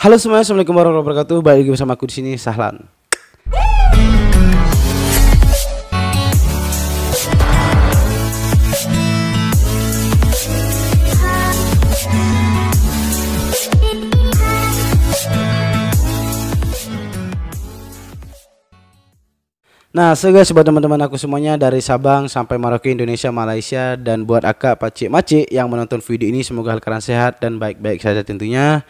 Halo semuanya, assalamualaikum warahmatullahi wabarakatuh. Balik lagi bersama aku di sini Sahlan. Nah, segas buat teman-teman aku semuanya dari Sabang sampai Maroko, Indonesia, Malaysia dan buat akak, pacik, macik yang menonton video ini semoga kalian sehat dan baik-baik saja tentunya.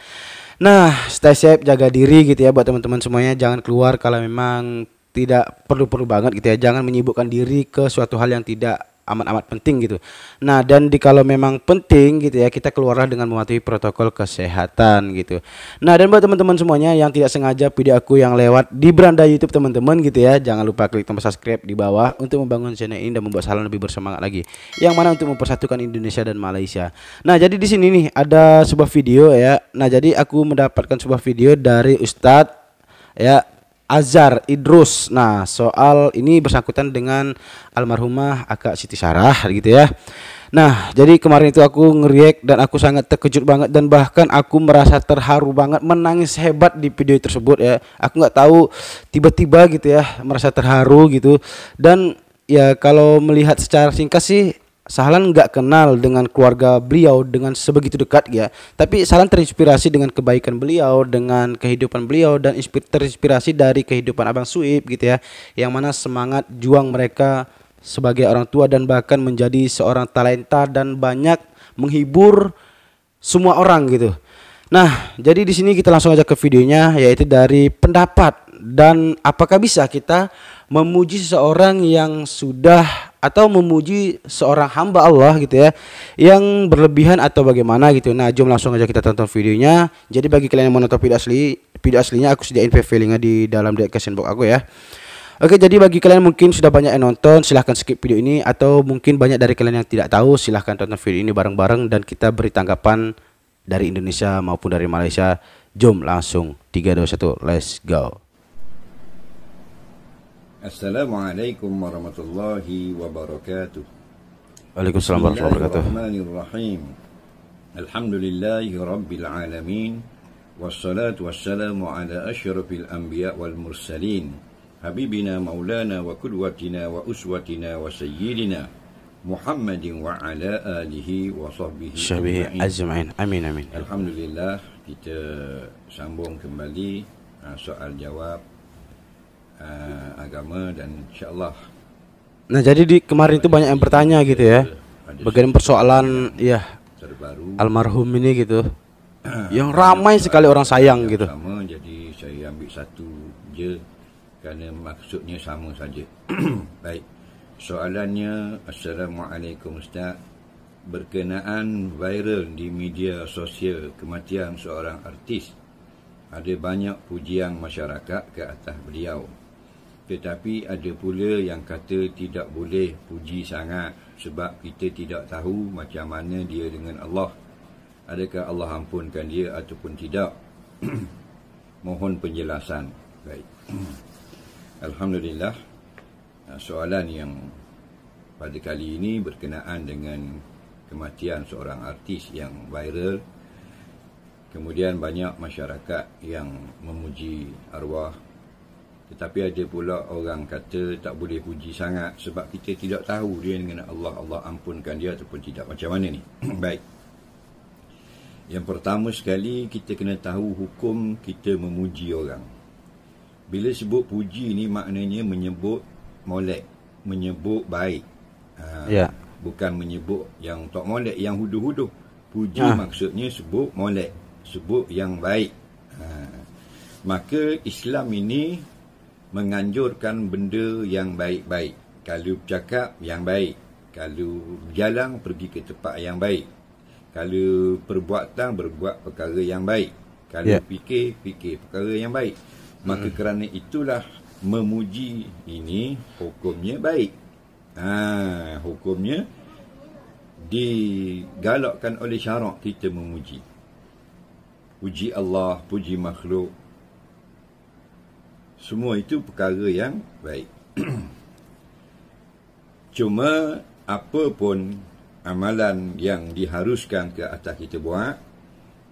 Nah, stay safe, jaga diri gitu ya buat teman-teman semuanya. Jangan keluar kalau memang tidak perlu-perlu banget gitu ya. Jangan menyibukkan diri ke suatu hal yang tidak amat-amat penting gitu. Nah dan di kalau memang penting gitu ya kita keluarlah dengan mematuhi protokol kesehatan gitu. Nah dan buat teman-teman semuanya yang tidak sengaja video aku yang lewat di beranda YouTube teman-teman gitu ya, jangan lupa klik tombol subscribe di bawah untuk membangun channel ini dan membuat salon lebih bersemangat lagi. Yang mana untuk mempersatukan Indonesia dan Malaysia. Nah jadi di sini nih ada sebuah video ya. Nah jadi aku mendapatkan sebuah video dari Ustadz ya Azhar Idrus. Nah, soal ini bersangkutan dengan almarhumah Akak Siti Sarah gitu ya. Nah, jadi kemarin itu aku ngeriak dan aku sangat terkejut banget dan bahkan aku merasa terharu banget, menangis hebat di video tersebut ya. Aku nggak tahu tiba-tiba gitu ya, merasa terharu gitu. Dan ya kalau melihat secara singkat sih Sahlan nggak kenal dengan keluarga beliau dengan sebegitu dekat ya, tapi Sahlan terinspirasi dengan kebaikan beliau, dengan kehidupan beliau dan terinspirasi dari kehidupan Abang Suib gitu ya, yang mana semangat juang mereka sebagai orang tua dan bahkan menjadi seorang talenta dan banyak menghibur semua orang gitu. Nah, jadi di sini kita langsung aja ke videonya yaitu dari pendapat dan apakah bisa kita memuji seseorang yang sudah atau memuji seorang hamba Allah gitu ya yang berlebihan atau bagaimana gitu. Nah, jom langsung aja kita tonton videonya. Jadi bagi kalian yang mau nonton video asli, video aslinya aku sediain PV linknya di dalam description box aku ya. Oke, jadi bagi kalian mungkin sudah banyak yang nonton, silahkan skip video ini atau mungkin banyak dari kalian yang tidak tahu, silahkan tonton video ini bareng-bareng dan kita beri tanggapan dari Indonesia maupun dari Malaysia. Jom langsung 321 let's go. السلام عليكم ورحمة الله وبركاته عليكم السلام ورحمة الله وبركاته الرحمن الرحيم الحمد لله رب العالمين والصلاة والسلام على أشرف الأنبياء والمرسلين حبيبنا مولانا وقدوتنا وأسوتنا وسيدنا محمد وعلى آله وصحبه شبه أجمعين أمين أمين الحمد لله kita sambung kembali آه، soal jawab uh, agama dan insyaallah. Nah, jadi di kemarin itu banyak yang bertanya gitu ya. Bagian persoalan ya terbaru almarhum ini gitu. yang ramai sekali orang sayang gitu. Sama, jadi saya ambil satu je kerana maksudnya sama saja. Baik. Soalannya assalamualaikum ustaz berkenaan viral di media sosial kematian seorang artis ada banyak pujian masyarakat ke atas beliau tetapi ada pula yang kata tidak boleh puji sangat sebab kita tidak tahu macam mana dia dengan Allah. Adakah Allah ampunkan dia ataupun tidak? Mohon penjelasan. Baik. Alhamdulillah. Uh, soalan yang pada kali ini berkenaan dengan kematian seorang artis yang viral. Kemudian banyak masyarakat yang memuji arwah tetapi ada pula orang kata tak boleh puji sangat sebab kita tidak tahu dia dengan Allah, Allah ampunkan dia ataupun tidak. Macam mana ni? Baik. Yang pertama sekali kita kena tahu hukum kita memuji orang. Bila sebut puji ni maknanya menyebut molek, menyebut baik. Ha, ya. Bukan menyebut yang tak molek, yang hudu-hudu. Puji ha. maksudnya sebut molek, sebut yang baik. Ha. Maka Islam ini menganjurkan benda yang baik-baik. Kalau bercakap, yang baik. Kalau berjalan, pergi ke tempat yang baik. Kalau perbuatan, berbuat perkara yang baik. Kalau yeah. fikir, fikir perkara yang baik. Maka hmm. kerana itulah memuji ini hukumnya baik. Ha, hukumnya digalakkan oleh syarak kita memuji. Puji Allah, puji makhluk, semua itu perkara yang baik. Cuma apapun amalan yang diharuskan ke atas kita buat,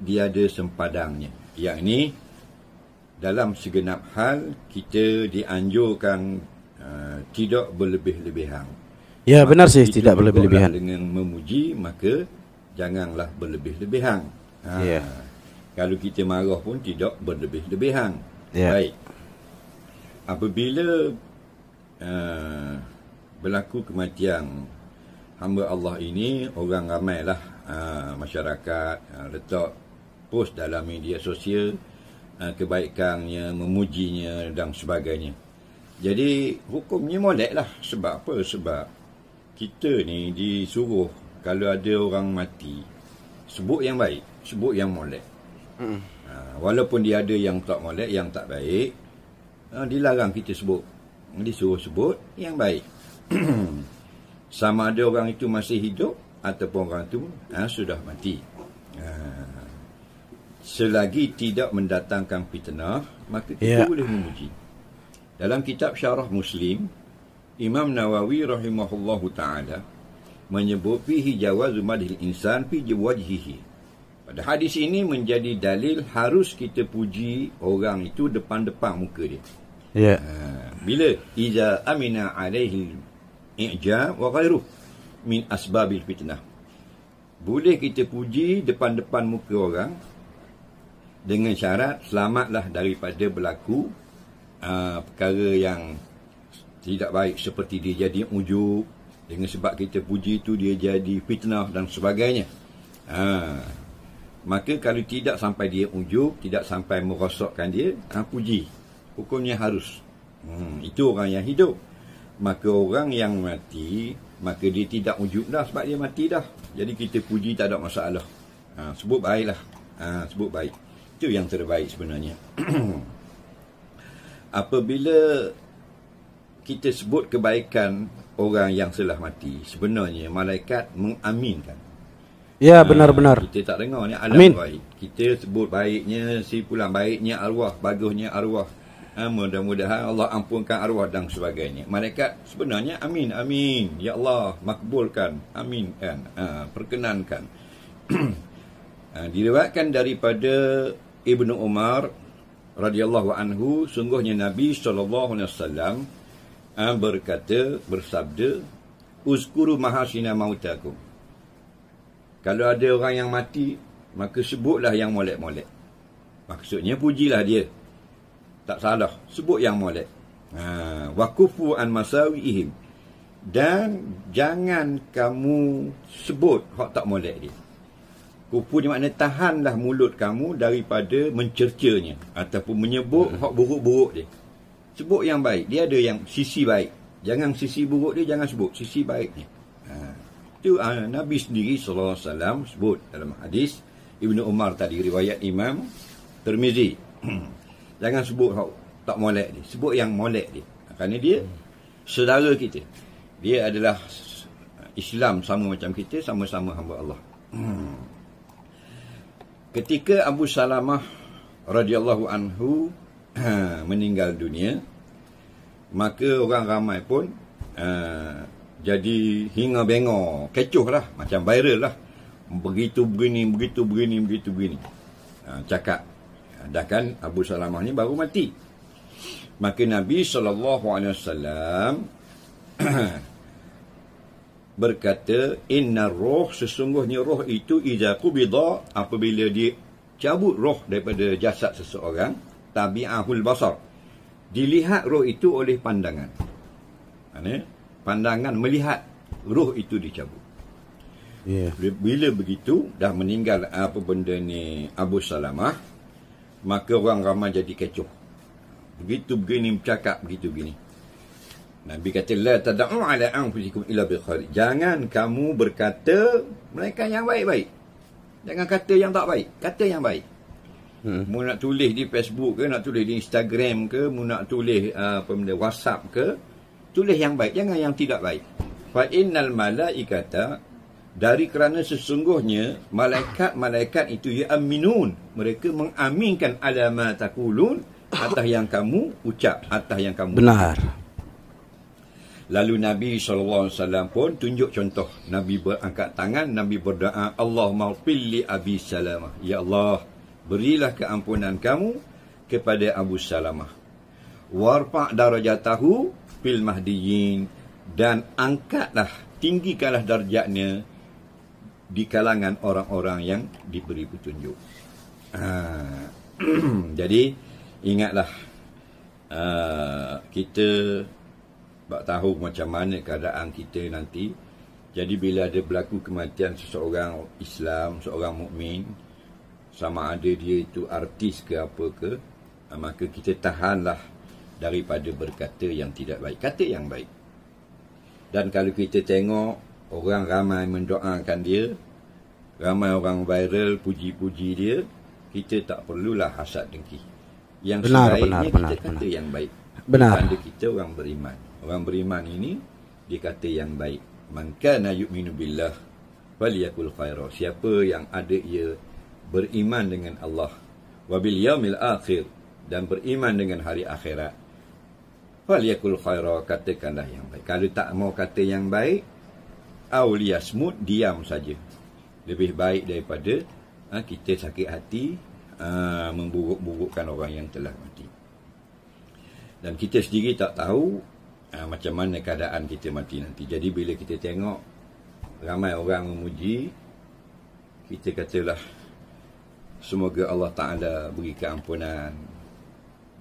dia ada sempadangnya. Yang ini dalam segenap hal kita dianjurkan uh, tidak berlebih-lebihan. Ya maka benar sih tidak berlebih-lebihan. Dengan memuji maka janganlah berlebih-lebihan. Ha. Ya. Kalau kita marah pun tidak berlebih-lebihan. Ya. Baik apabila uh, berlaku kematian hamba Allah ini orang ramailah uh, masyarakat uh, letak post dalam media sosial uh, kebaikannya memujinya dan sebagainya jadi hukumnya molek lah sebab apa sebab kita ni disuruh kalau ada orang mati sebut yang baik sebut yang molek hmm. uh, walaupun dia ada yang tak molek yang tak baik Ha, dilarang kita sebut. Disuruh sebut yang baik. Sama ada orang itu masih hidup ataupun orang itu ha, ah, sudah mati. Ha, selagi tidak mendatangkan fitnah, maka kita yeah. boleh memuji. Dalam kitab syarah Muslim, Imam Nawawi rahimahullahu ta'ala menyebut fihi jawazu madhil insan fi jawajihi. Pada hadis ini menjadi dalil harus kita puji orang itu depan-depan muka dia. Ya. Yeah. Ha, bila iza amina alaihi i'ja wa ghairu min asbabil fitnah. Boleh kita puji depan-depan muka orang dengan syarat selamatlah daripada berlaku uh, perkara yang tidak baik seperti dia jadi ujub dengan sebab kita puji itu dia jadi fitnah dan sebagainya. Ha. Maka kalau tidak sampai dia ujub, tidak sampai merosakkan dia, ha, puji. Hukumnya harus. Hmm, itu orang yang hidup. Maka orang yang mati, maka dia tidak ujub dah sebab dia mati dah. Jadi kita puji tak ada masalah. Ha, sebut baiklah. Ha, sebut baik. Itu yang terbaik sebenarnya. Apabila kita sebut kebaikan orang yang telah mati, sebenarnya malaikat mengaminkan. Ya benar-benar. Ah, kita tak dengar ni alam Amin. baik. Kita sebut baiknya si pulang baiknya arwah, bagusnya arwah. Ha, mudah-mudahan Allah ampunkan arwah dan sebagainya. Mereka sebenarnya amin, amin. Ya Allah, makbulkan. Amin. Kan? Ha, ah, perkenankan. ha, Direwatkan daripada Ibnu Umar radhiyallahu anhu, sungguhnya Nabi SAW ha, berkata, bersabda, Uskuru mahasina mautakum. Kalau ada orang yang mati, maka sebutlah yang molek-molek. Maksudnya pujilah dia. Tak salah, sebut yang molek. Ha, waqufu an masawihim. Dan jangan kamu sebut hak tak molek dia. Kupu ni makna tahanlah mulut kamu daripada mencercanya ataupun menyebut hak buruk-buruk dia. Sebut yang baik. Dia ada yang sisi baik. Jangan sisi buruk dia, jangan sebut. Sisi baiknya itu uh, ah, Nabi sendiri sallallahu sebut dalam hadis Ibnu Umar tadi riwayat Imam Tirmizi. Jangan sebut tak molek ni, sebut yang molek ni. Kerana dia saudara kita. Dia adalah Islam sama macam kita, sama-sama hamba Allah. Ketika Abu Salamah radhiyallahu anhu meninggal dunia, maka orang ramai pun uh, jadi hingga bengok kecoh lah macam viral lah begitu begini begitu begini begitu begini ha, cakap dah kan Abu Salamah ni baru mati maka Nabi SAW berkata inna roh sesungguhnya roh itu iza kubidha apabila dia cabut roh daripada jasad seseorang tabi'ahul basar dilihat roh itu oleh pandangan ha, pandangan melihat ruh itu dicabut. Yeah. Bila begitu dah meninggal apa benda ni Abu Salamah maka orang ramai jadi kecoh. Begitu begini bercakap begitu begini. Nabi kata la tad'u ala anfusikum ila bil Jangan kamu berkata mereka yang baik-baik. Jangan kata yang tak baik, kata yang baik. Hmm. Mu nak tulis di Facebook ke, nak tulis di Instagram ke, mu nak tulis uh, apa benda WhatsApp ke, tulis yang baik jangan yang tidak baik fa innal malaikata dari kerana sesungguhnya malaikat-malaikat itu ya aminun mereka mengaminkan alama takulun atas yang kamu ucap atas yang kamu benar Lalu Nabi SAW pun tunjuk contoh. Nabi berangkat tangan, Nabi berdoa, Allahumma fili Abi Salamah. Ya Allah, berilah keampunan kamu kepada Abu Salamah. Warpa darajatahu fil mahdiyin dan angkatlah tinggikanlah darjatnya di kalangan orang-orang yang diberi petunjuk. Ah. jadi ingatlah ah, kita tak tahu macam mana keadaan kita nanti. Jadi bila ada berlaku kematian seseorang Islam, seorang mukmin sama ada dia itu artis ke apa ke, ah, maka kita tahanlah daripada berkata yang tidak baik kata yang baik dan kalau kita tengok orang ramai mendoakan dia ramai orang viral puji-puji dia kita tak perlulah hasad dengki yang benar, sebaiknya benar, kita benar, kata benar. yang baik benar Bukan kita orang beriman orang beriman ini dia kata yang baik maka na yu'minu billah waliyakul khaira siapa yang ada ia beriman dengan Allah wabil yaumil akhir dan beriman dengan hari akhirat Faliyakul khaira katakanlah yang baik. Kalau tak mau kata yang baik, awliya smut diam saja. Lebih baik daripada ha, kita sakit hati ha, memburuk-burukkan orang yang telah mati. Dan kita sendiri tak tahu ha, macam mana keadaan kita mati nanti. Jadi bila kita tengok ramai orang memuji, kita katalah semoga Allah Ta'ala beri keampunan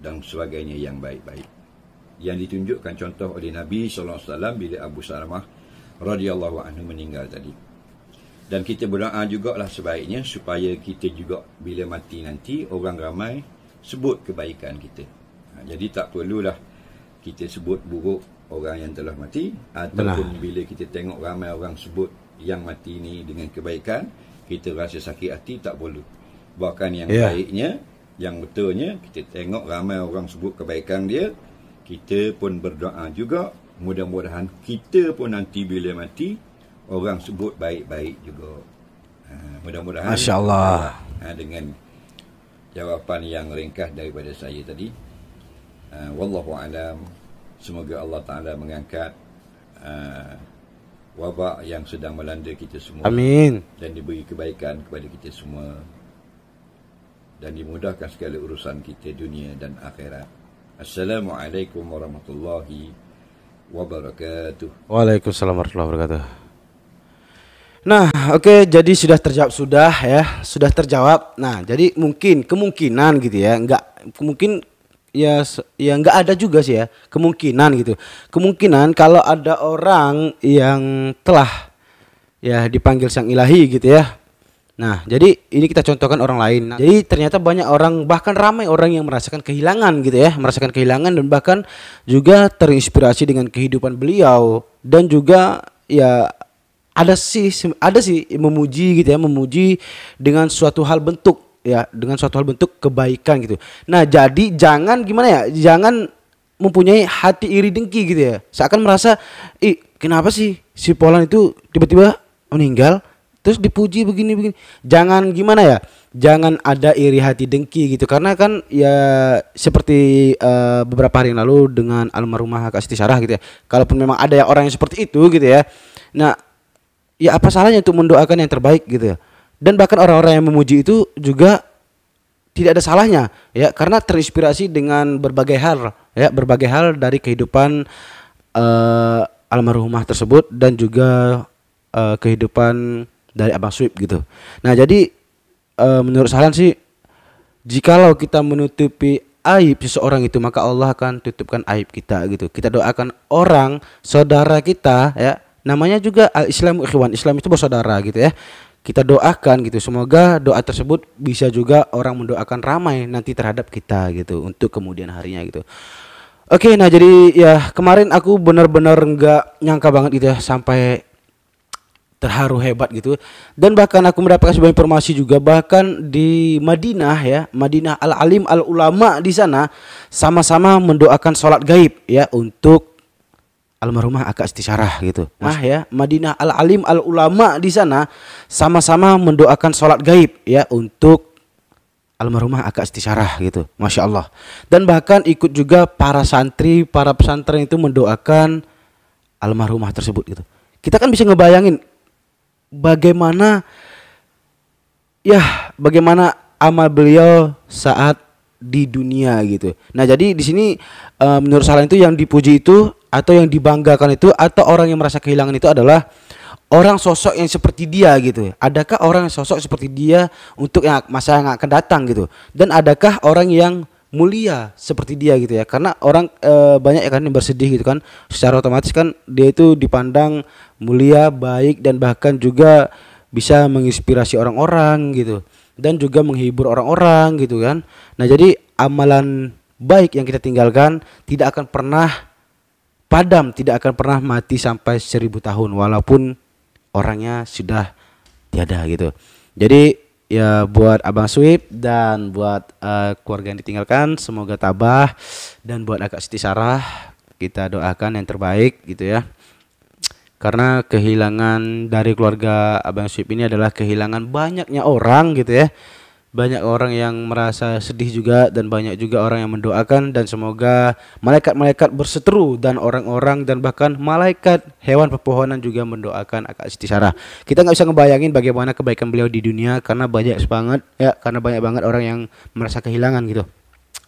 dan sebagainya yang baik-baik yang ditunjukkan contoh oleh Nabi sallallahu alaihi wasallam bila Abu Salamah radhiyallahu anhu meninggal tadi. Dan kita berdoa juga lah sebaiknya supaya kita juga bila mati nanti orang ramai sebut kebaikan kita. Ha, jadi tak perlulah kita sebut buruk orang yang telah mati ataupun Benar. bila kita tengok ramai orang sebut yang mati ni dengan kebaikan kita rasa sakit hati tak perlu. Bahkan yang yeah. baiknya yang betulnya kita tengok ramai orang sebut kebaikan dia kita pun berdoa juga mudah-mudahan kita pun nanti bila mati orang sebut baik-baik juga ha, mudah-mudahan masyaallah Allah ha, dengan jawapan yang ringkas daripada saya tadi ha, wallahu alam semoga Allah taala mengangkat ha, wabak yang sedang melanda kita semua amin dan diberi kebaikan kepada kita semua dan dimudahkan segala urusan kita dunia dan akhirat Assalamualaikum warahmatullahi wabarakatuh. Waalaikumsalam warahmatullahi wabarakatuh. Nah, oke, okay, jadi sudah terjawab sudah ya, sudah terjawab. Nah, jadi mungkin kemungkinan gitu ya, nggak mungkin ya ya nggak ada juga sih ya kemungkinan gitu. Kemungkinan kalau ada orang yang telah ya dipanggil sang ilahi gitu ya, Nah, jadi ini kita contohkan orang lain. Nah, jadi ternyata banyak orang bahkan ramai orang yang merasakan kehilangan gitu ya, merasakan kehilangan dan bahkan juga terinspirasi dengan kehidupan beliau dan juga ya ada sih ada sih memuji gitu ya, memuji dengan suatu hal bentuk ya, dengan suatu hal bentuk kebaikan gitu. Nah, jadi jangan gimana ya? Jangan mempunyai hati iri dengki gitu ya. Seakan merasa, "Ih, kenapa sih si Polan itu tiba-tiba meninggal?" terus dipuji begini-begini. Jangan gimana ya? Jangan ada iri hati dengki gitu karena kan ya seperti uh, beberapa hari yang lalu dengan almarhumah Kak Siti Sarah gitu ya. Kalaupun memang ada ya orang yang seperti itu gitu ya. Nah, ya apa salahnya untuk mendoakan yang terbaik gitu ya. Dan bahkan orang-orang yang memuji itu juga tidak ada salahnya ya karena terinspirasi dengan berbagai hal ya berbagai hal dari kehidupan uh, almarhumah tersebut dan juga uh, kehidupan dari Abang Sweep gitu. Nah, jadi uh, menurut Salan sih jikalau kita menutupi aib seseorang itu maka Allah akan tutupkan aib kita gitu. Kita doakan orang saudara kita ya. Namanya juga al-Islam ikhwan. Islam itu bersaudara gitu ya. Kita doakan gitu. Semoga doa tersebut bisa juga orang mendoakan ramai nanti terhadap kita gitu untuk kemudian harinya gitu. Oke, nah jadi ya kemarin aku benar-benar nggak nyangka banget gitu ya sampai terharu hebat gitu dan bahkan aku mendapatkan sebuah informasi juga bahkan di Madinah ya Madinah al alim al ulama di sana sama-sama mendoakan sholat gaib ya untuk almarhumah akak istisyarah gitu nah ya Madinah al alim al ulama di sana sama-sama mendoakan sholat gaib ya untuk almarhumah akak istisyarah gitu masya Allah dan bahkan ikut juga para santri para pesantren itu mendoakan almarhumah tersebut gitu kita kan bisa ngebayangin bagaimana ya bagaimana amal beliau saat di dunia gitu. Nah jadi di sini uh, menurut salah itu yang dipuji itu atau yang dibanggakan itu atau orang yang merasa kehilangan itu adalah orang sosok yang seperti dia gitu. Adakah orang yang sosok seperti dia untuk yang masa yang akan datang gitu? Dan adakah orang yang mulia seperti dia gitu ya karena orang e, banyak ya kan yang bersedih gitu kan secara otomatis kan dia itu dipandang mulia baik dan bahkan juga bisa menginspirasi orang-orang gitu dan juga menghibur orang-orang gitu kan nah jadi amalan baik yang kita tinggalkan tidak akan pernah padam tidak akan pernah mati sampai seribu tahun walaupun orangnya sudah tiada gitu jadi ya buat Abang Sweep dan buat uh, keluarga yang ditinggalkan semoga tabah dan buat agak Siti Sarah kita doakan yang terbaik gitu ya. Karena kehilangan dari keluarga Abang Sweep ini adalah kehilangan banyaknya orang gitu ya. banyak orang yang merasa sedih juga dan banyak juga orang yang mendoakan dan semoga malaikat-malaikat berseteru dan orang-orang dan bahkan malaikat hewan pepohonan juga mendoakan Kak Siti Sarah. Kita nggak bisa ngebayangin bagaimana kebaikan beliau di dunia karena banyak banget ya karena banyak banget orang yang merasa kehilangan gitu.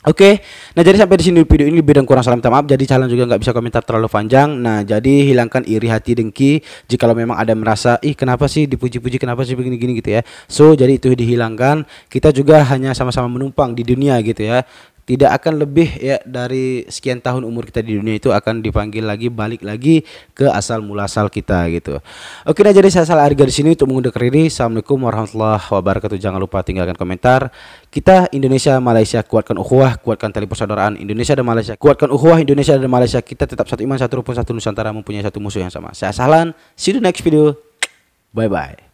Oke, okay. nah jadi sampai di sini video ini lebih dan kurang salam minta maaf. Jadi calon juga nggak bisa komentar terlalu panjang. Nah jadi hilangkan iri hati dengki jika memang ada merasa ih kenapa sih dipuji-puji kenapa sih begini-gini gitu ya. So jadi itu dihilangkan. Kita juga hanya sama-sama menumpang di dunia gitu ya tidak akan lebih ya dari sekian tahun umur kita di dunia itu akan dipanggil lagi balik lagi ke asal mula asal kita gitu. Oke nah jadi saya salah harga di sini untuk mengundurkan diri. Assalamualaikum warahmatullahi wabarakatuh. Jangan lupa tinggalkan komentar. Kita Indonesia Malaysia kuatkan ukhuwah, kuatkan tali persaudaraan Indonesia dan Malaysia. Kuatkan ukhuwah Indonesia dan Malaysia. Kita tetap satu iman, satu rupa satu nusantara mempunyai satu musuh yang sama. Saya Sahlan. See you next video. Bye bye.